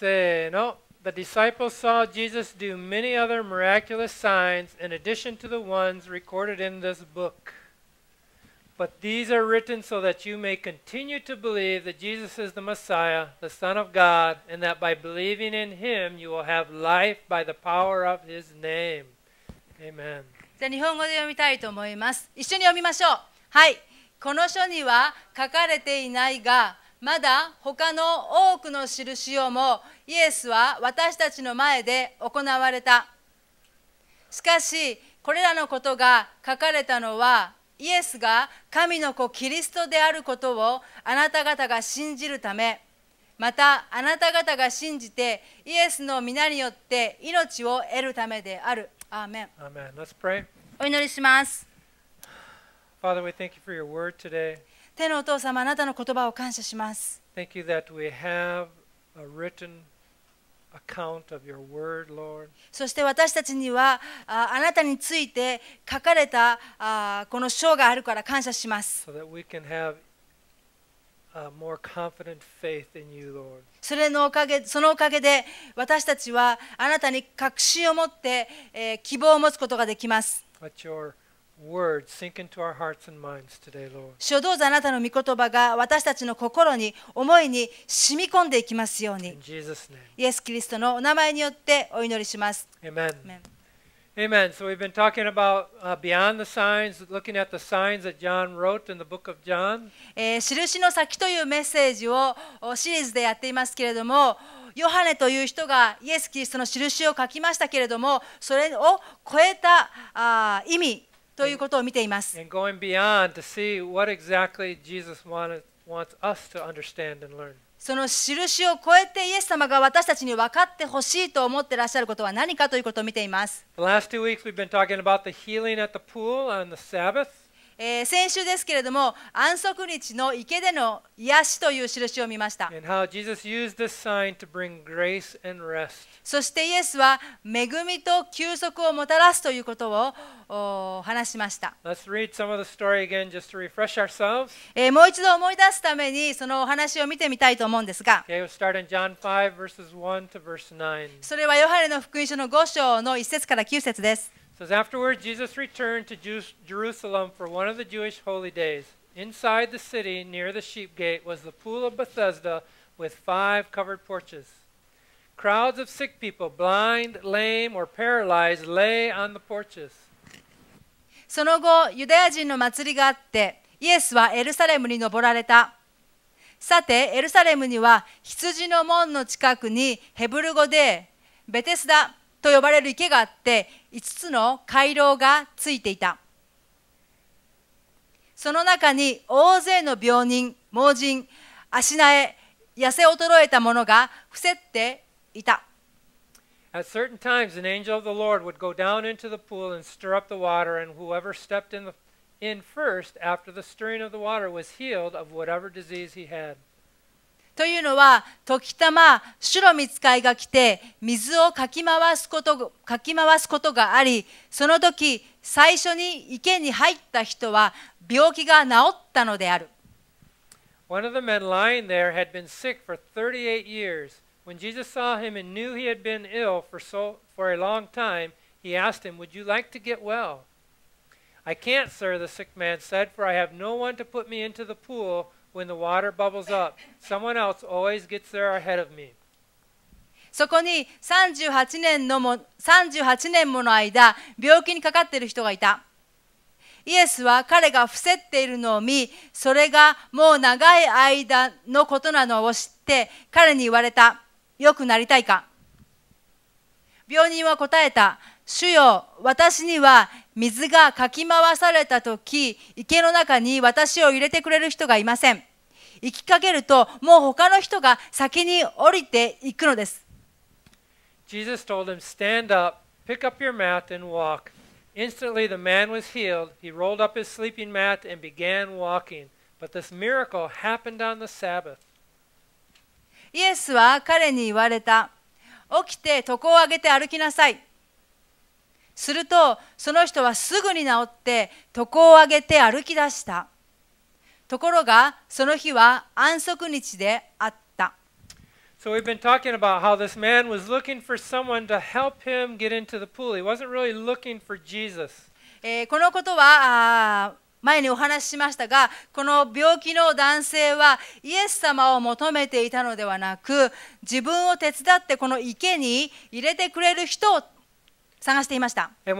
say, no, the disciples saw Jesus do many other miraculous signs in addition to the ones recorded in this book. But these are written so that you may continue to believe that Jesus is the Messiah, the Son of God, and that by believing in him you will have life by the power of his name. Amen. じゃあ日本語で読みたいと思います。一緒に読みましょう。はい。この書には書かれていないが、まだ他の多くの印をもイエスは私たちの前で行われたしかしこれらのことが書かれたのはイエスが神の子キリストであることをあなた方が信じるためまたあなた方が信じてイエスの皆によって命を得るためである。アーメン。ーメンお祈りします。Father, we thank you for your word today. 天のお父様、あなたの言葉を感謝します。Thank you that we have a written account of your word, Lord. そして私たちにはああなたについて書かれたあこの章があるから感謝します。So that we can have a more confident faith in you, Lord. それのおかげそのおかげで私たちはあなたに確信を持って、えー、希望を持つことができます。Let your 初どうぞあなたの御言葉が私たちの心に、思いに染み込んでいきますように。イエス・キリストのお名前によってお祈りします。Amen. So we've been talking about uh, beyond the signs, looking at the signs that John wrote in the book of John. 印の先というメッセージをシリーズでやっていますけれども、ヨハネという人がイエス・キリストの印を書きましたけれども、それを超えたあ意味ということを見ています。その印を超えてイエス様が私たちに分かってほしいと思っていらっしゃることは何かということを見ています。The last two weeks we've been talking about the healing at the pool on the Sabbath. えー、先週ですけれども、安息日の池での癒しという印を見ました。そしてイエスは恵みと休息をもたらすということを話しました。えー、もう一度思い出すために、そのお話を見てみたいと思うんですが、okay, we'll、それはヨハネの福音書の5章の1節から9節です。says, Afterward, Jesus returned to Jerusalem for one of the Jewish holy days. Inside the city, near the sheep gate, was the pool of Bethesda with five covered porches. Crowds of sick people, blind, lame, or paralyzed, lay on the porches. その後、ユダヤ人の祭りがあって、イエスはエルサレムに登られた。さて、エルサレムには羊の門の近くにヘブル語でベテスダと呼ばれる池があって5つの回廊がついていたその中に大勢の病人盲人足苗痩せ衰えた者が伏せっていた At certain times, an angel of the Lord would go down into the pool and stir up the water, and whoever stepped in, the, in first after the stirring of the water was healed of whatever disease he had. というのは時たま主の御使いが来て水をかき回すことかき回すことがありその時最初に池に入った人は病気が治ったのである。One of the men lying there had been sick for 38 years. When Jesus saw him and knew he had been ill for, so, for a long time, he asked him, Would you like to get well? I can't, sir, the sick man said, for I have no one to put me into the pool When the water bubbles up, someone else always gets there ahead of me. そこに38年のも38年もの間、病気にかかっている人がいた。イエスは彼が伏せっているのを見、それがもう長い間のことなのを知って、彼に言われた。よくなりたいか病人は答えた。主よ私には水がかき回された時池の中に私を入れてくれる人がいません行きかけるともう他の人が先に降りていくのです Jesus told him, Stand up, pick up your mat, and walk. Instantly the man was healed. He rolled up his sleeping mat and began walking. But this miracle happened on the Sabbath. イエスは彼に言われた。起きて床を上げて歩きなさい。するとその人はすぐに治って床を上げて歩き出したところがその日は安息日であった So we've been talking about how this man was looking for someone to help him get into the pool. He wasn't really looking for Jesus. えー、このことはあ前にお話ししましたが、この病気の男性はイエス様を求めていたのではなく、自分を手伝ってこの池に入れてくれる人探していました。そし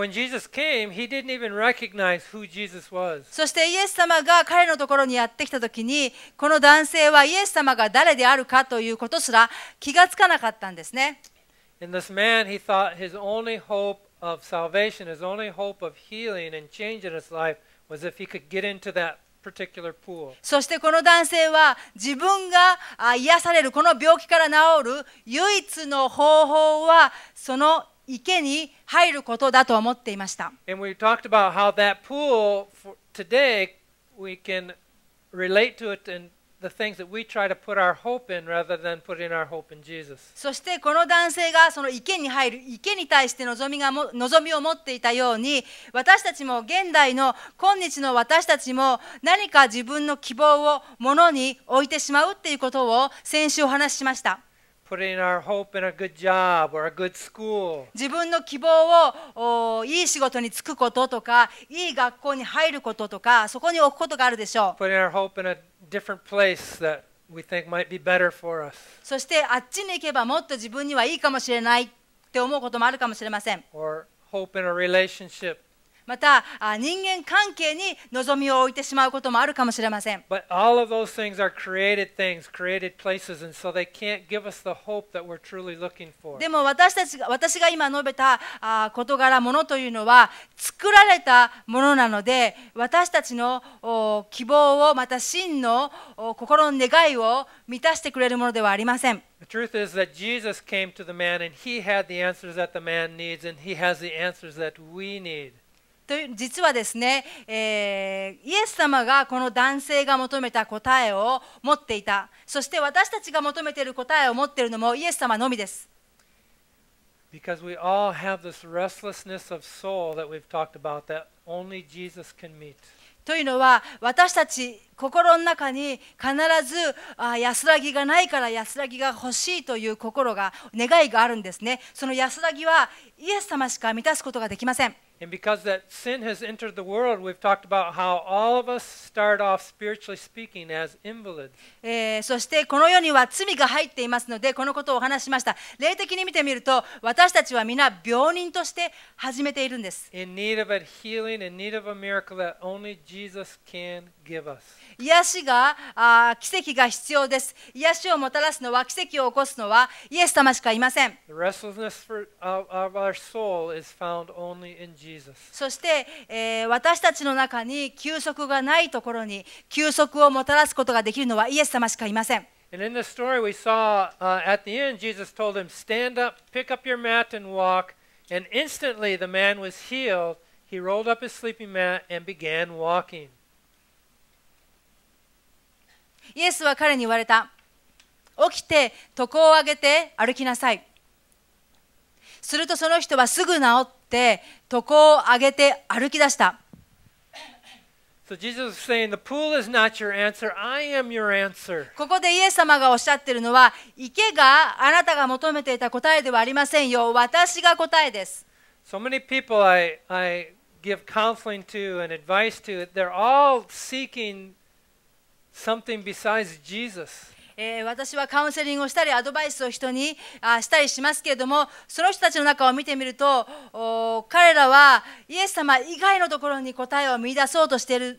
てイエス様が彼のところにやってきた時に、この男性はイエス様が誰であるかということすら気がつかなかったんですね。そしてこの男性は自分が癒される、この病気から治る唯一の方法は、その池に入ることだと思っていました。そしてこの男性がその池に入る池に対して望みが望みを持っていたように私たちも現代の今日の私たちも何か自分の希望をものに置いてしまうっていうことを先週お話ししました。自分の希望をいい仕事に就くこととかいい学校に入ることとかそこに置くことがあるでしょうそしてあっちに行けばもっと自分にはいいかもしれないって思うこともあるかもしれません。また人間関係に望みを置いてしまうこともあるかもしれません。t h i n g s places, so でも私たちが私が今述べたあ事柄ものというのは作られたものなので私たちの希望をまた真の心の願いを満たしてくれるものではありません。The truth is that Jesus came to the man and he had the answers that the man needs and he has the answers that we need. という実はですね、えー、イエス様がこの男性が求めた答えを持っていたそして私たちが求めている答えを持っているのもイエス様のみです。Because we all have this restlessness of soul that we've talked about that only Jesus can meet. というのは私たち心の中に必ずあ安らぎがないから安らぎが欲しいという心が願いがあるんですねその安らぎはイエス様しか満たすことができません。And because that sin has entered the world, we've talked about how all of us start off spiritually speaking as invalids. えー、そしてこの世には罪が入っていますので、このことをお話しました。霊的に見てみると、私たちは皆病人として始めているんです。In need of a healing, in need of a miracle that only Jesus can 癒しがあ奇跡が必要です。癒しをもたらすのは奇跡を起こすのはイエス様しかいません。そして、えー、私たちの中に休息がないところに休息をもたらすことができるのはイエス様しかいません。And in the story we saw uh, at the end, Jesus told him, Stand up, pick up your mat, and walk. And instantly the man was healed. He rolled up his sleeping mat and began walking. イエスは彼に言われた起きて床を上げて歩きなさいするとその人はすぐ治って床を上げて歩き出した So Jesus is saying, the pool is not your answer, I am your answer. ここでイエス様がおっしゃっているのは、池があなたが求めていた答えではありませんよ。私が答えです。So many people I, I give counseling to and advice to, they're all seeking something besides Jesus. えー、私はカウンセリングをしたりアドバイスを人にあしたりしますけれどもその人たちの中を見てみると彼らはイエス様以外のところに答えを見出そうとしている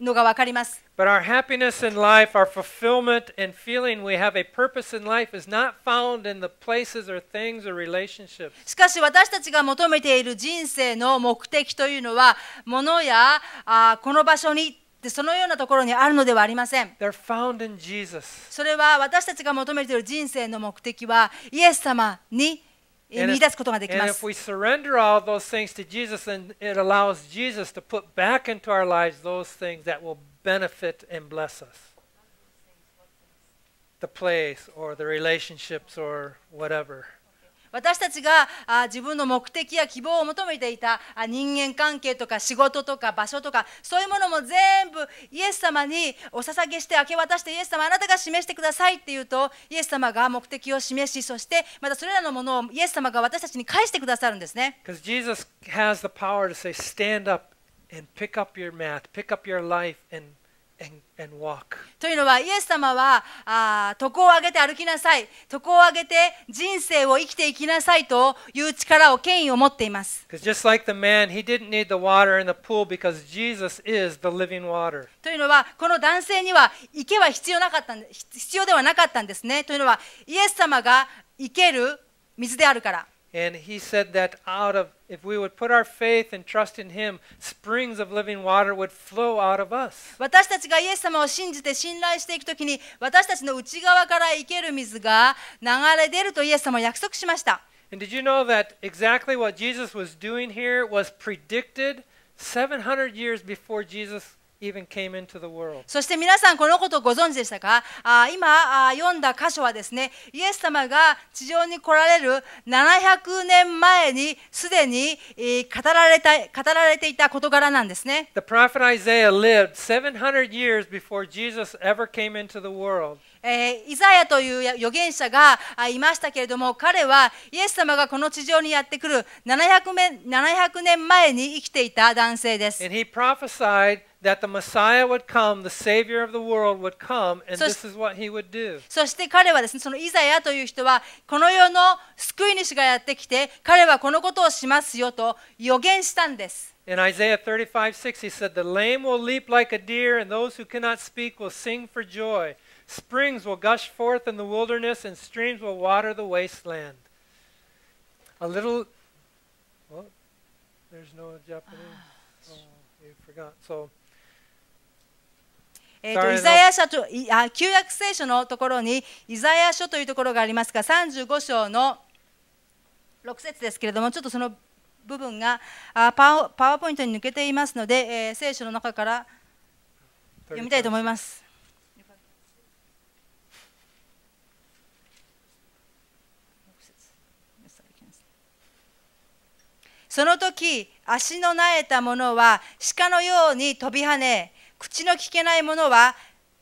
のが分かります。But our happiness in life, our fulfillment and feeling we have a purpose in life is not found in the places or things or relationships. しかし私たちが求めている人生の目的というのは、ものやあこの場所にでそのようなところにあるのではありません。それは私たちが求めている人生の目的はイエス様に見出すことができます。b n e i t and b l e s us. The place or the relationships or whatever. 私たちが自分の目的や希望を求めていた人間関係とか仕事とか場所とかそういうものも全部イエス様にお捧げして明け渡してイエス様あなたが示してくださいって言うとイエス様が目的を示しそしてまたそれらのものをイエス様が私たちに返してくださるんですね。Jesus has the power to say, Stand up and pick up your mat, pick up your life and というのは、イエス様はあ床を上げて歩きなさい、床を上げて人生を生きていきなさいという力を、権威を持っています。Like、man, というのは、この男性には池は必要なかった必要ではなかったんですね。というのは、イエス様が生ける水であるから。And he said that out of, if we would put our faith and trust in him, springs of living water would flow out of us. And did you know that exactly what Jesus was doing here was predicted 700 years before Jesus そして皆さんこのことをご存知でしたかあ今あ読んだ箇所はですねイエス様が地上に来られる700年前にすでに、語られた語られていた事柄なんですね。The prophet Isaiah lived 700 years before Jesus ever came into the world. えー、イザヤという預言者がいましたけれども彼はイエス様がこの地上にやってくる 700, 年700年前に生きていた男性です。that the Messiah would come, the Savior of the world would come, and this is what he would do. そして彼はですね、そのイザヤという人は、この世の救い主がやってきて、彼はこのことをしますよと予言したんです。In Isaiah 35:6, he said, The lame will leap like a deer, and those who cannot speak will sing for joy. Springs will gush forth in the wilderness, and streams will water the wasteland. A little. Well, there's no Japanese. Oh, you forgot. So. えー、とイザヤ書とあ旧約聖書のところにイザヤ書というところがありますが35章の6節ですけれどもちょっとその部分があパワーパワーポイントに抜けていますので、えー、聖書の中から読みたいと思います。その時足のなえた者は鹿のように飛び跳ね口の聞けない者は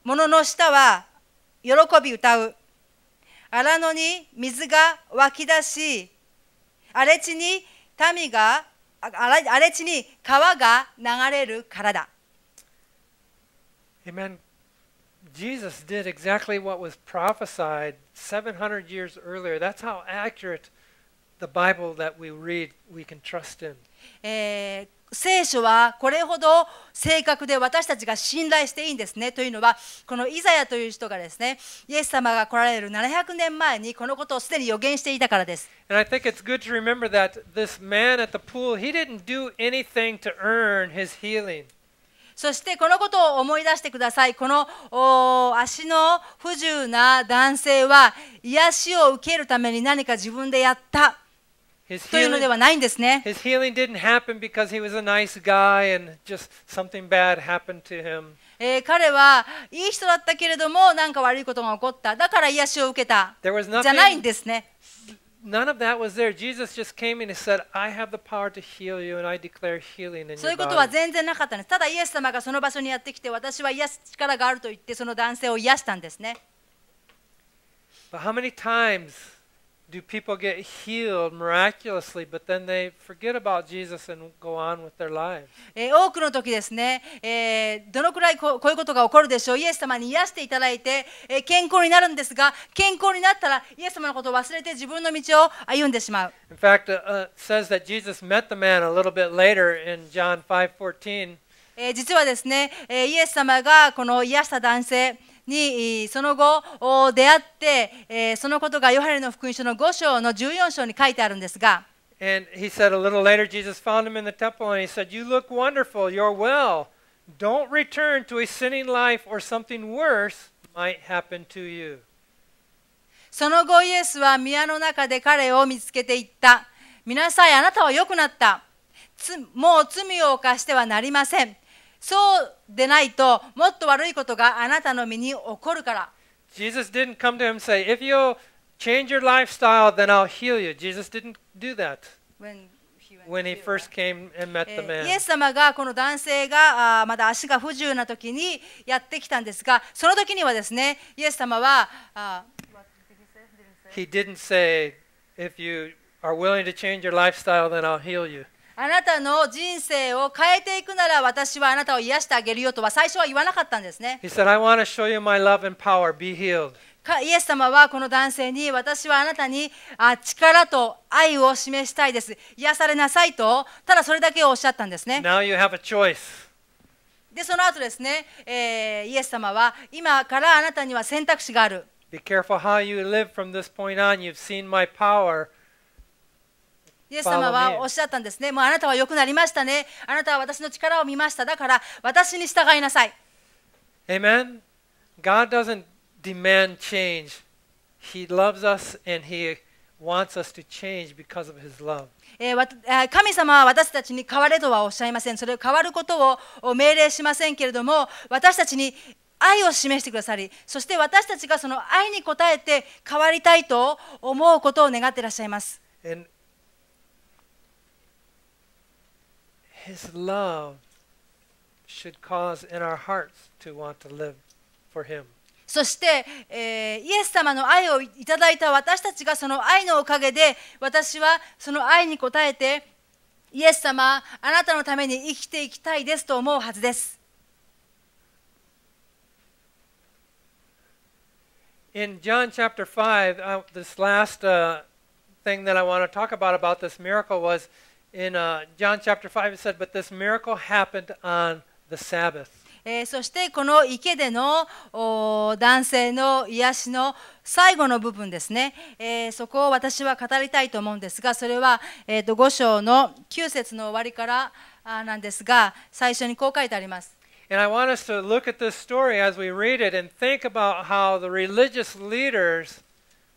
者の下は喜び歌う荒野に水が湧き出し荒れ地に民が荒れ地に川が流れるからだ。Amen. Jesus did exactly what was prophesied 700 years earlier. That's how accurate the Bible that we read, we can trust in. えー聖書はこれほど正確で私たちが信頼していいんですねというのはこのイザヤという人がですねイエス様が来られる700年前にこのことをすでに予言していたからです。そしてこのことを思い出してください。この足の不自由な男性は癒しを受けるために何か自分でやった。というのではないんですね。His healing didn't happen because he was a nice guy and just something bad happened to him. えー、彼はいい人だったけれども、なんか悪いことが起こった。だから癒しを受けた。じゃないんですね。None of that was there. Jesus just came in and said, I have the power to heal you and I declare healing in your body. そういうことは全然なかったんです。ただ、イエス様がその場所にやってきて、私は癒す力があると言って、その男性を癒したんですね。But how many times do people get healed miraculously, but then they forget about Jesus and go on with their lives? え多くの時ですね、えー、どのくらいここういうことが起こるでしょう。イエス様に癒していただいて、えー、健康になるんですが、健康になったらイエス様のことを忘れて自分の道を歩んでしまう。In fact, uh, says that Jesus met the man a little bit later in John 5:14. え実はですね、えイエス様がこの癒した男性にその後出会ってそのことがヨハネの福音書の5章の14章に書いてあるんですが And he said a little later, Jesus found him in the temple and he said, You look wonderful, you're well. Don't return to a sinning life or something worse might happen to you. その後、イエスは宮の中で彼を見つけていった。皆さん、あなたは良くなった。もう罪を犯してはなりません。そうでないともっと悪いことがあなたの身に起こるから。Jesus didn't come to him and say, If you change your lifestyle, then I'll heal you. Jesus didn't do that. When when he first came and met the man. イエス様がこの男性がまだ足が不自由な時にやってきたんですが、その時にはですね、イエス様は、He didn't say, if you are willing to change your lifestyle, then I'll heal you. あなたの人生を変えていくなら私はあなたを癒してあげるよとは最初は言わなかったんですね。He said, I want to show you my love and power. Be healed. イエス様はこの男性に私はあなたに力と愛を示したいです。癒されなさいと、ただそれだけをおっしゃったんですね。Now you have a choice. で、その後ですね、えー、イエス様は今からあなたには選択肢がある。Be careful how you live from this point on. You've seen my power. イエス様はおっしゃったんですね。もうあなたは良くなりましたね。あなたは私の力を見ました。だから私に従いなさい。Amen. God doesn't demand change. He loves us and He wants us to change because of His love. 神様は私たちに変われとはおっしゃいません。それを変わることを命令しませんけれども、私たちに愛を示してくださり、そして私たちがその愛に応えて変わりたいと思うことを願っていらっしゃいます。And His love should cause in our hearts to want to live for Him. そして、えー、イエス様の愛をいただいた私たちがその愛のおかげで私はその愛に応えてイエス様あなたのために生きていきたいですと思うはずです。In John chapter 5, uh, this last uh, thing that I want to talk about about this miracle was In uh, John chapter 5 it said, but this miracle happened on the Sabbath. えー、そしてこの池での男性の癒しの最後の部分ですね、えー、そこを私は語りたいと思うんですがそれは、えー、と5章の9節の終わりからあなんですが最初にこう書いてあります。And I want us to look at this story as we read it and think about how the religious leaders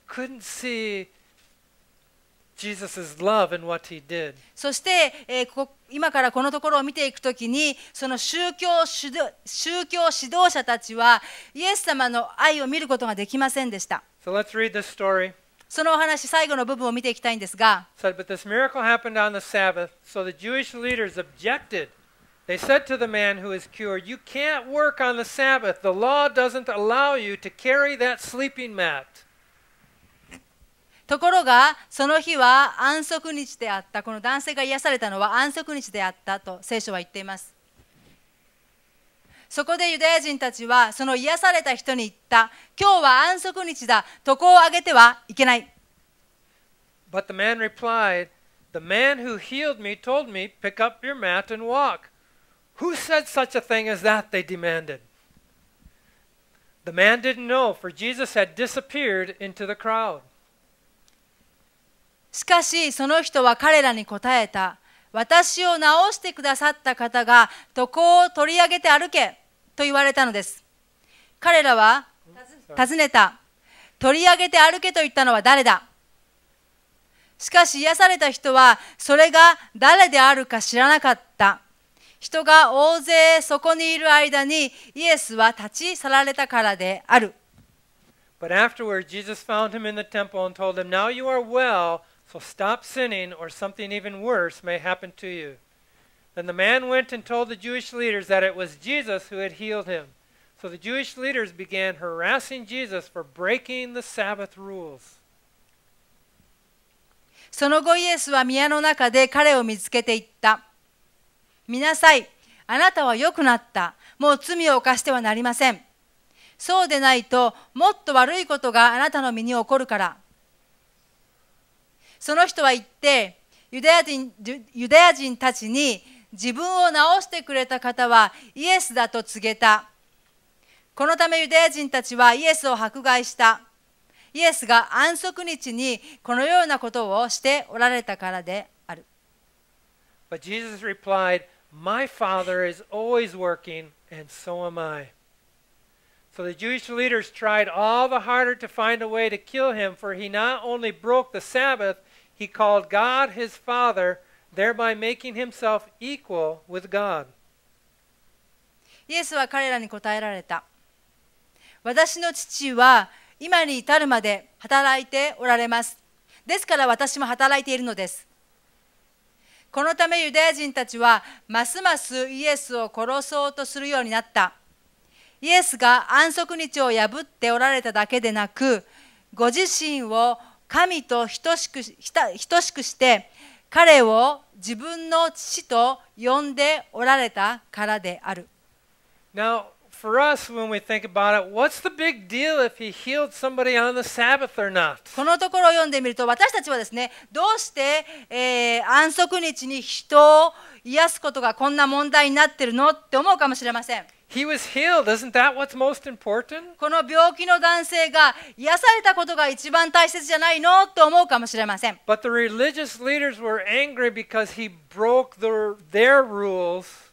couldn't see そして、えー、こ今からこのところを見ていくときにその宗教指導宗教指導者たちはイエス様の愛を見ることができませんでした。So そのお話、最後の部分を見ていきたいんですが。Said, But this miracle happened on the Sabbath, so the Jewish leaders objected. They said to the man who is cured, You can't work on the Sabbath. The law doesn't allow you to carry that sleeping mat. ところがその日は安息日であったこの男性が癒されたのは安息日であったと聖書は言っていますそこでユダヤ人たちはその癒された人に言った今日は安息日だ床をあげてはいけない But the man replied The man who healed me told me pick up your mat and walk Who said such a thing as that they demanded The man didn't know, for Jesus had disappeared into the crowd. しかしその人は彼らに答えた。私を治してくださった方が床を取り上げて歩けと言われたのです。彼らは尋ねた。取り上げて歩けと言ったのは誰だしかし癒された人はそれが誰であるか知らなかった。人が大勢そこにいる間にイエスは立ち去られたからである。But afterward, Jesus found him in the temple and told him, Now you are well. So stop sinning, or something even worse may happen to you. Then the man went and told the Jewish leaders that it was Jesus who had healed him. So the Jewish leaders began harassing Jesus for breaking the Sabbath rules. その後イエスは宮の中で彼を見つけていった。見なさい。あなたは良くなった。もう罪を犯してはなりません。そうでないと、もっと悪いことがあなたの身に起こるから。その人は言ってユダヤ人ユダヤ人たちに自分を治してくれた方はイエスだと告げたこのためユダヤ人たちはイエスを迫害したイエスが安息日にこのようなことをしておられたからである。But Jesus replied, My Father is always working, and so am I. So the Jewish leaders tried all the harder to find a way to kill him, for he not only broke the Sabbath, He called God his Father, thereby making himself equal with God. イエスは彼らに答えられた。私の父は今に至るまで働いておられます。ですから私も働いているのです。このためユダヤ人たちはますますイエスを殺そうとするようになった。イエスが安息日を破っておられただけでなく、ご自身を神と等しく等しくして彼を自分の父と呼んでおられたからである。Now, for us, when we think about it, what's the big deal if he healed somebody on the Sabbath or not? このところを読んでみると、私たちはですね、どうして、えー、安息日に人を癒すことがこんな問題になってるのって思うかもしれません。He was healed. Isn't that what's most important? この病気の男性が癒されたことが一番大切じゃないのと思うかもしれません。But the religious leaders were angry because he broke the, their rules.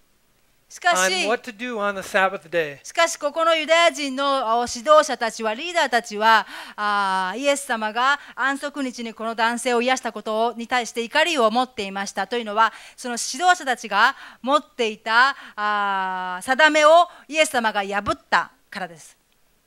しかし、しかしここのユダヤ人の指導者たちは、リーダーたちは、あイエス様が安息日にこの男性を癒したことに対して怒りを持っていました。というのは、その指導者たちが持っていたあ定めをイエス様が破ったからです。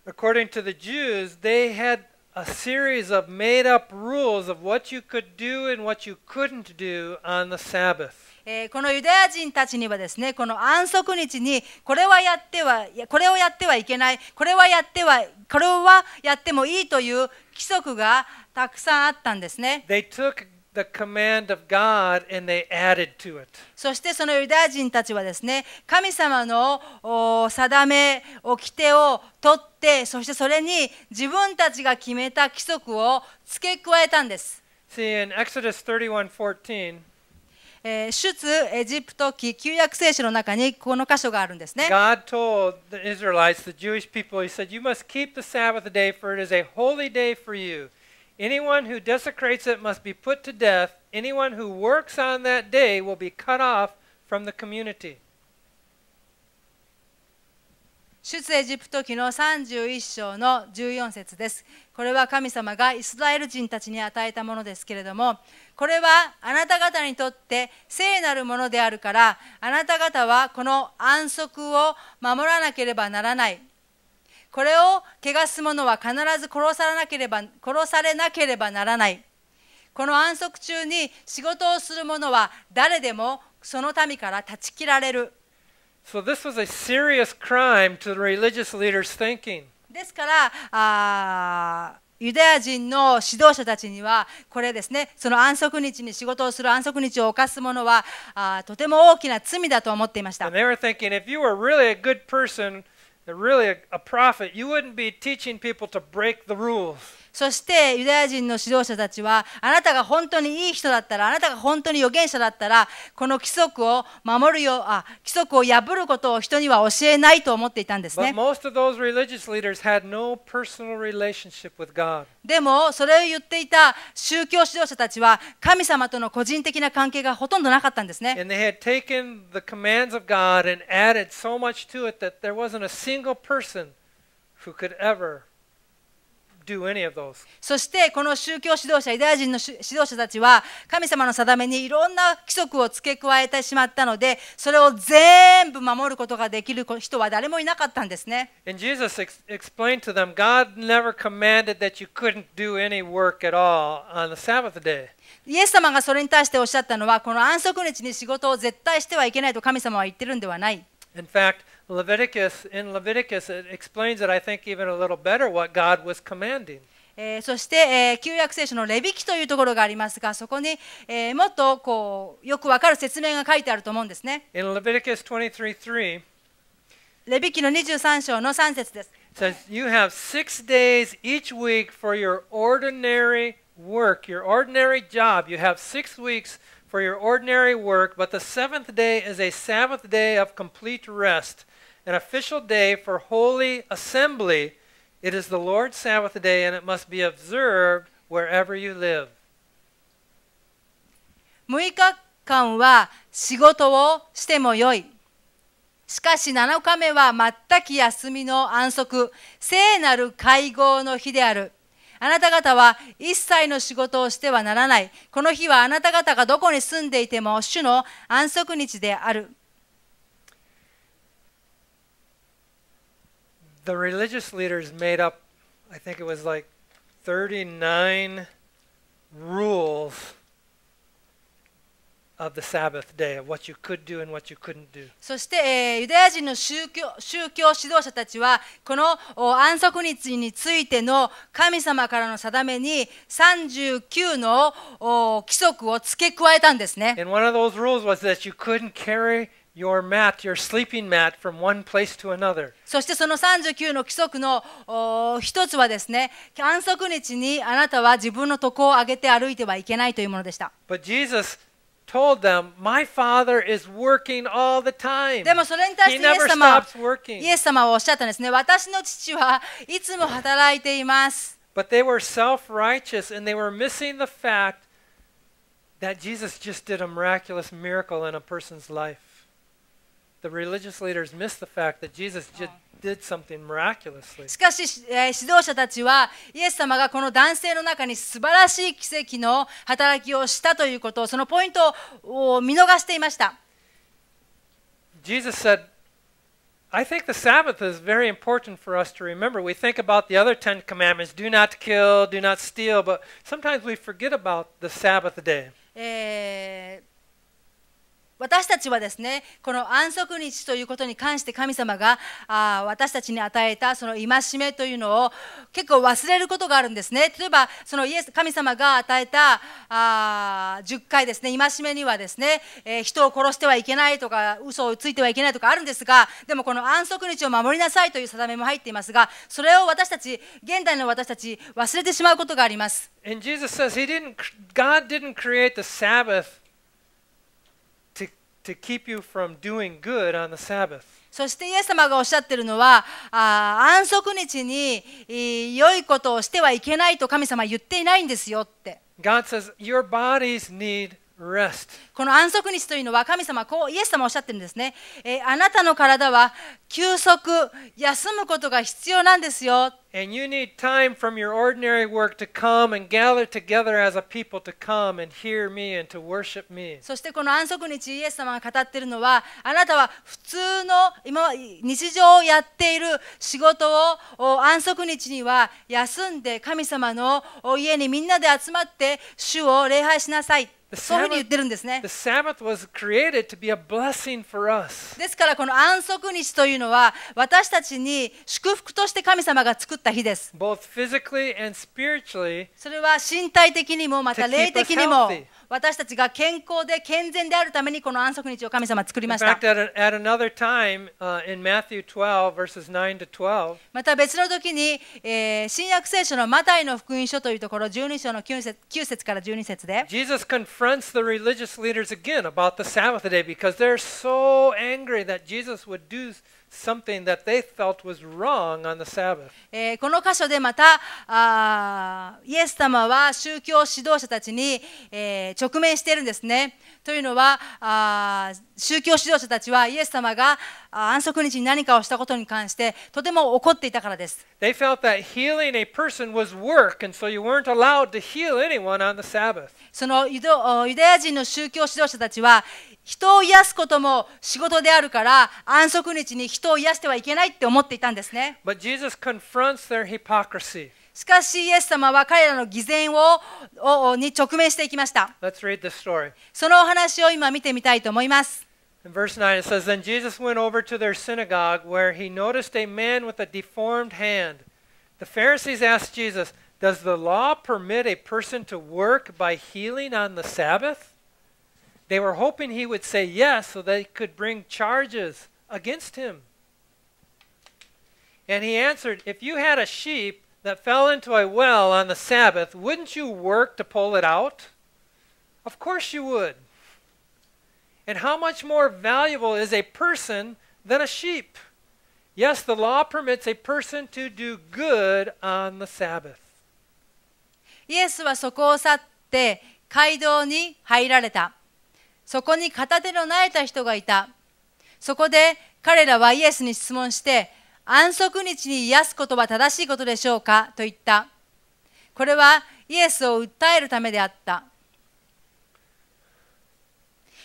According to the Jews, they had a series of made up rules of what you could do and what you couldn't do on the Sabbath. えー、このユダヤ人たちにはですねこの安息日にこれはやってはこれをやってはいけないこれはやってはこれはやってもいいという規則がたくさんあったんですね。the y took The command of God and they added to it. そしてそのユダヤ人たちはですね、神様の定め、きてを取って、そしてそれに自分たちが決めた規則を付け加えたんです。See, in Exodus 31:14, えー、出エジプト記旧約聖書の中にこの箇所があるんですね。God told the Israelites, the Jewish people, He said, You must keep the Sabbath day, for it is a holy day for you. Anyone who desecrates it must be put to death. Anyone who works on that day will be cut off from the community. 出エジプト記の31章の14節ですこれは神様がイスラエル人たちに与えたものですけれどもこれはあなた方にとって聖なるものであるからあなた方はこの安息を守らなければならないこれを汚す者は必ず殺さなければ殺されなければならないこの安息中に仕事をする者は誰でもその民から断ち切られる So this was a serious crime to the religious leaders thinking. they were thinking, if you were really a good person, really a prophet, you wouldn't be teaching people to break the rules. そしてユダヤ人の指導者たちはあなたが本当にいい人だったらあなたが本当に預言者だったらこの規則を守るよあ規則を破ることを人には教えないと思っていたんですね。No、でもそれを言っていた宗教指導者たちは神様との個人的な関係がほとんどなかったんですね。h e e そしてこの宗教指導者、ユダヤ人の指導者たちは神様の定めにいろんな規則を付け加えてしまったのでそれを全部守ることができる人は誰もいなかったんですね。And Jesus explained to them, God never commanded that you couldn't do any work at all on the Sabbath day. イエス様がそれに対しておっしゃったのはこの安息日に仕事を絶対してはいけないと神様は言ってるんではない。In fact, Leviticus, in Leviticus, it explains it, I think, even a little better what God was commanding. えー、そして、えー、旧約聖書のレビ記というところがありますが、そこに、えー、もっとこうよくわかる説明が書いてあると思うんですね。In Leviticus 23:3, レビ記の23章の3節です。Says, you have six days each week for your ordinary work, your ordinary job. You have six weeks for your ordinary work, but the seventh day is a Sabbath day of complete rest, an official day for holy assembly. It is the Lord's Sabbath day, and it must be observed wherever you live. 6日間は仕事をしてもよい。しかし7日目は全く休みの安息、聖なる会合の日である。あなた方は一切の仕事をしてはならない。この日はあなた方がどこに住んでいても主の安息日である。The religious leaders made up, I think it was like 39 rules そして、ユダヤ人の宗教指導者たちはこの安息日についての神様からの定めに39の規則を付け加えたんですね。そしてその39の規則の一つはですね、安息日にあなたは自分の床を上げて歩いてはいけないというものでした。told them, "My father is working all the time." He never stops working. But they were self-righteous and they were missing the fact that Jesus just did a miraculous miracle in a person's life. The religious leaders missed the fact that Jesus just しかし、えー、指導者たちは、イエス様がこの男性の中に素晴らしい奇跡の働きをしたということを、そのポイントを見逃していました。Jesus said, I think the Sabbath is very important for us to remember. We think about the other Ten Commandments do not kill, do not steal, but sometimes we forget about the Sabbath day. えー私たちはですねこの安息日ということに関して神様があ私たちに与えたその戒めというのを結構忘れることがあるんですね例えばそのイエス神様が与えたあ10回ですね戒めにはですね、えー、人を殺してはいけないとか嘘をついてはいけないとかあるんですがでもこの安息日を守りなさいという定めも入っていますがそれを私たち現代の私たち忘れてしまうことがあります。And Jesus says he didn't, God didn't create the Sabbath to keep you from doing good on the Sabbath. そしてイエス様がおっしゃっているのはあ安息日に良いことをしてはいけないと神様は言っていないんですよって。God says, Your bodies need rest. この安息日というのは神様こうイエス様おっしゃってるんですね、えー、あなたの体は休息休むことが必要なんですよ。And you need time from your ordinary work to come and gather together as a people to come and hear me and to worship me. そしてこの安息日、イエス様が語っているのは、あなたは普通の今日常をやっている仕事を安息日には休んで神様の家にみんなで集まって主を礼拝しなさい。そういうふうに言ってるんですね。ですからこの安息日というのは私たちに祝福として神様が作っった日です。それは身体的にもまた霊的にも私たちが健康で健全であるためにこの安息日を神様作りました。また別の時に、えー、新約聖書のマタイの福音書というところ12章の 9, 節9節から12節で Jesus confronts the religious leaders again about the Sabbath day because they're so angry that Jesus would do something that they felt was wrong on the Sabbath. えー、この箇所でまたあイエス様は宗教指導者たちに、えー、直面しているんですね。というのはあ宗教指導者たちはイエス様が安息日に何かをしたことに関してとても怒っていたからです。They felt that healing a person was work and so you weren't allowed to heal anyone on the Sabbath. そのユダヤ人の宗教指導者たちは人を癒すことも仕事であるから安息日に人を癒してはいけないって思っていたんですね。But Jesus confronts their hypocrisy. しかし、イエス様は彼らの偽善ををに直面していきました。Let's read the story. そのお話を今見てみたいと思います。In verse 9 it says, Then Jesus went over to their synagogue where he noticed a man with a deformed hand. The Pharisees asked Jesus, Does the law permit a person to work by healing on the Sabbath? They were hoping he would say yes so they could bring charges against him. And he answered, If you had a sheep that fell into a well on the Sabbath, wouldn't you work to pull it out? Of course you would. And how much more valuable is a person than a sheep? Yes, the law permits a person to do good on the Sabbath. イエスはそこを去って街道に入られた。そこに片手のなえた人がいたそこで彼らはイエスに質問して安息日に癒すことは正しいことでしょうかと言ったこれはイエスを訴えるためであった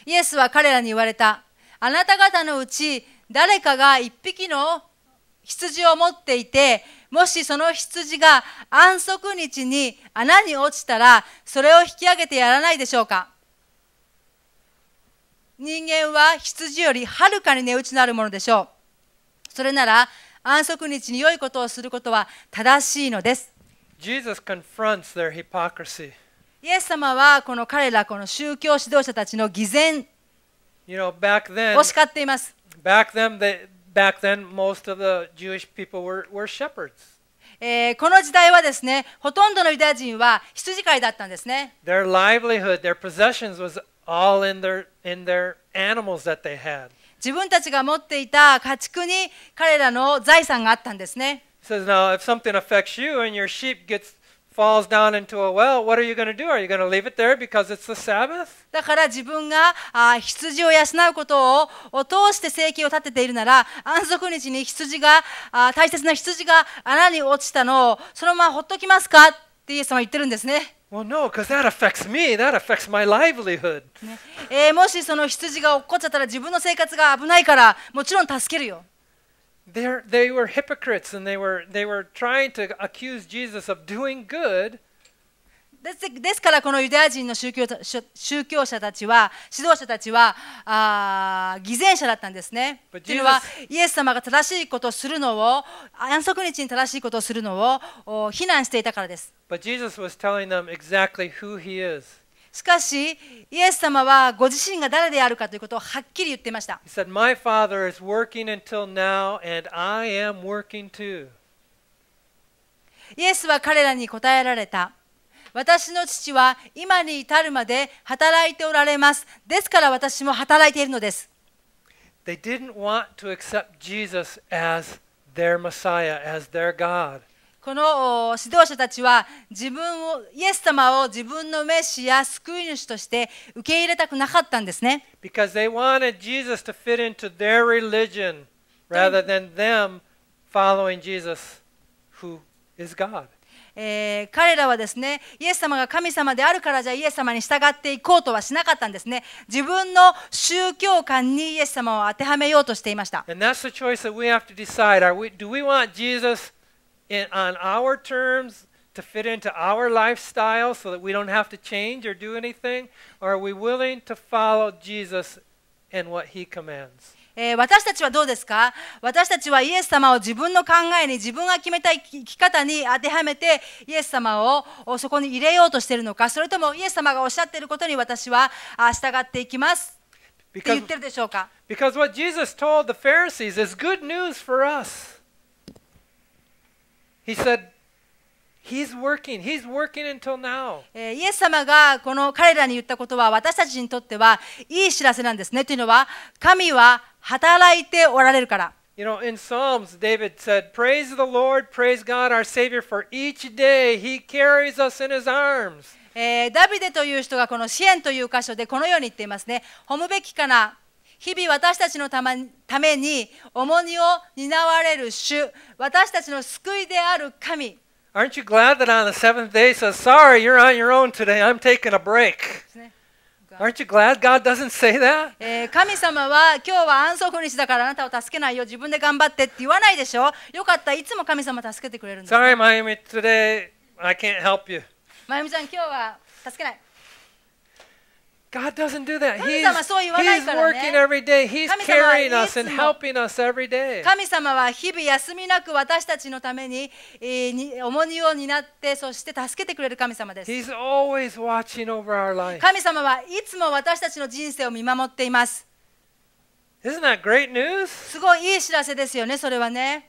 イエスは彼らに言われたあなた方のうち誰かが一匹の羊を持っていてもしその羊が安息日に穴に落ちたらそれを引き上げてやらないでしょうか人間は羊よりはるかに値打ちのあるものでしょうそれなら安息日に良いことをすることは正しいのですイエス様はこの彼らこの宗教指導者たちの偽善を叱っていますえこの時代はですねほとんどのユダヤ人は羊飼いだったんですね。all in their, in their animals that they had. 自分たちが持っていた家畜に彼らの財産があったんですね。says, now, if something affects you and your sheep gets falls down into a well, what are you going to do? Are you going to leave it there because it's the Sabbath? だから自分があ羊を養うことをを通して生計を立てているなら、安息日に羊があ大切な羊が穴に落ちたのをそのままほっときますかってイエス様は言ってるんですね。Well, no, because that affects me. That affects my livelihood. ねえー、もしその羊が落っこっちゃったら自分の生活が危ないからもちろん助けるよ。They're, they were hypocrites and they were, they were trying to accuse Jesus of doing good. ですからこのユダヤ人の宗教宗教者たちは指導者たちはあ偽善者だったんですね。というのはイエス様が正しいことをするのを安息日に正しいことをするのを非難していたからです。しかし、イエス様はご自身が誰であるかということをはっきり言っていました。Said, イエスは彼らに答えられた。私の父は今に至るまで働いておられます。ですから私も働いているのです。They didn't want to accept Jesus as their Messiah, as their God. この指導者たちは自分をイエス様を自分のメシや救い主として受け入れたくなかったんですね。Because they wanted Jesus to fit into their religion rather than them following Jesus who is God. えー、彼らはですねイエス様が神様であるからじゃイエス様に従っていこうとはしなかったんですね自分の宗教観にイエス様を当てはめようとしていました And that's the choice that we have to decide Are we, do we want Jesus in, on our terms to fit into our lifestyle so that we don't have to change or do anything or are we willing to follow Jesus and what he commands えー、私たちはどうですか私たちはイエス様を自分の考えに自分が決めたい生き方に当てはめてイエス様をそこに入れようとしているのかそれともイエス様がおっしゃっていることに私は従っていきますって言ってるでしょうか Because what Jesus told the Pharisees is good news for us. He said, He's working. He's working until now. イエス様がこの彼らに言ったことは私たちにとってはいい知らせなんですね。というのは、神は働いておられるから。You know, in Psalms, David said, Praise the Lord, praise God, our Savior, for each day He carries us in His arms. えー、ダビデという人がこの支援という箇所でこのように言っていますね。褒むべきかな日々私たちのた,、ま、ために重荷を担われる主、私たちの救いである神。Aren't you glad that on the seventh day says, Sorry, you're on your own today. I'm taking a break. Aren't you glad God doesn't say that? えー、神様は今日は安息日だからあなたを助けないよ自分で頑張ってって言わないでしょよかったいつも神様助けてくれるんです Sorry, Miami, today I can't help you. まゆみちゃん今日は助けない God doesn't do that. He's, he's working every day. He's carrying us and helping us every day. 神様は日々休みなく私たちのために,、えー、に重荷を担って、そして助けてくれる神様です。He's always watching over our life. 神様はいつも私たちの人生を見守っています。Isn't that great news? すごいいい知らせですよね、それはね。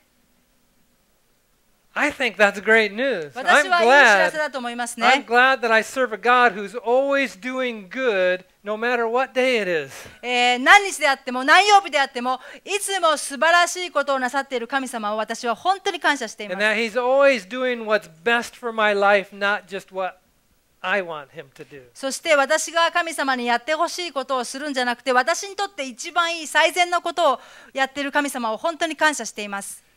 I think that's great news. I'm glad, I'm glad that I serve a God who's always doing good no matter what day it is. え何日であっても何曜日であってもいつも素晴らしいことをなさっている神様を私は本当に感謝しています。And that He's always doing what's best for my life, not just what そして私が神様にやってほしいことをするんじゃなくて私にとって一番いい最善のことをやっている神様を本当に感謝しています。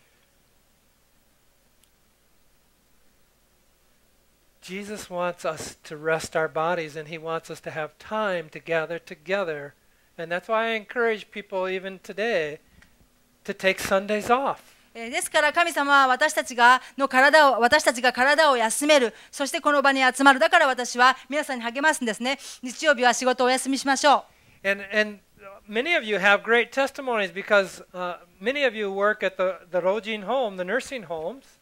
Jesus wants us to rest our bodies and he wants us to have time to gather together. And that's why I encourage people even today to take Sundays off. ですから神様は私たちがの体を私たちが体を休めるそしてこの場に集まるだから私は皆さんに励ますんですね日曜日は仕事をお休みしましょう and, and many of you have great testimonies because、uh, many of you work at the, the Rojin home the nursing homes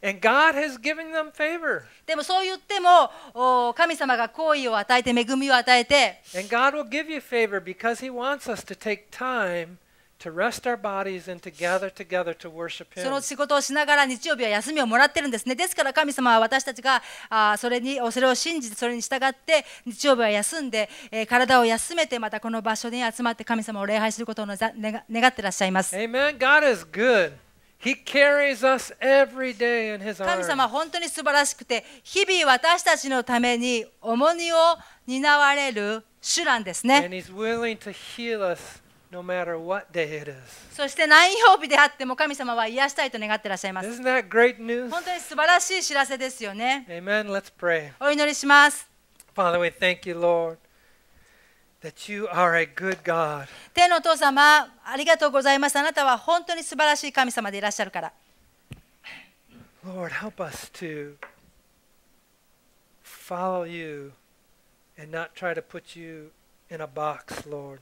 でもそう言っても神様が好意を与えて恵みを与えて。And God will give you favor because He wants us to take time その仕事をしながら日曜日は休みをもらってるんですね。ですから神様は私たちがあそれにそれを信じてそれに従って日曜日は休んで、え体を休めてまたこの場所に集まって神様を礼拝することを願ってらっしゃいます。Amen. God is good. 神様本当に素晴らしくて、日々私たちのために重荷を担われる主なんですね。No、そして何曜日であっても神様は癒したいと願っていらっしゃいます。本当に素晴らしい知らせですよね。Amen. Let's pray. お祈りします。Father, we thank you, Lord. 天のお父様、ありがとうございます。あなたは本当に素晴らしい神様でいらっしゃるから。Lord, help us to follow you and not try to put you in a box, Lord.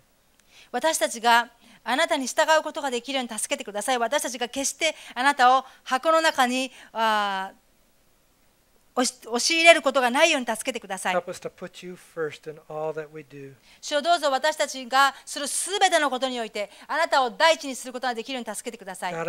私たちがあなたに従うことができるように助けてください。私たちが決してあなたを箱の中に押し入れることがないように助けてください。主をどうぞ私たちがするすべてのことにおいて、あなたを第一にすることができるように助けてください。God,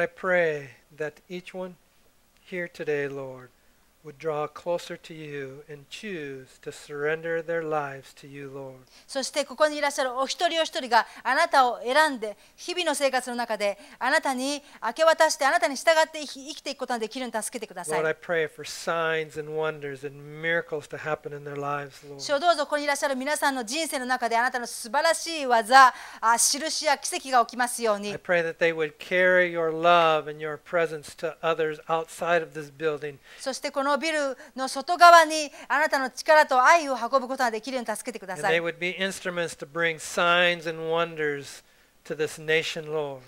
would draw closer to you and choose to surrender their lives to you, Lord. そしてここにいらっしゃるお一人お一人があなたを選んで日々の生活の中であなたに明け渡してあなたに従って生きていくことができるように助けてください。Lord, I pray for signs and wonders and miracles to happen in their lives, Lord. 主よどうぞここにいらっしゃる皆さんの人生の中であなたの素晴らしい技、あ印や奇跡が起きますように。I pray that they would carry your love and your presence to others outside of this building. そしてこののビルの外側にあなたの力と愛を運ぶことができるように助けてください。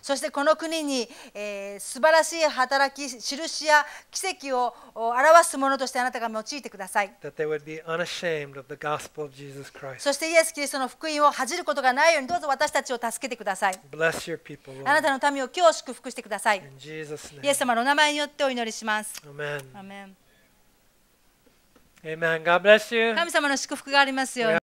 そしてこの国に、えー、素晴らしい働き、印や奇跡を表すものとしてあなたが用いてください。そしてイエス・キリストの福音を恥じることがないようにどうぞ私たちを助けてください。あなたの民を今日祝福してください。イエス様の名前によってお祈りします。神様の祝福がありますように。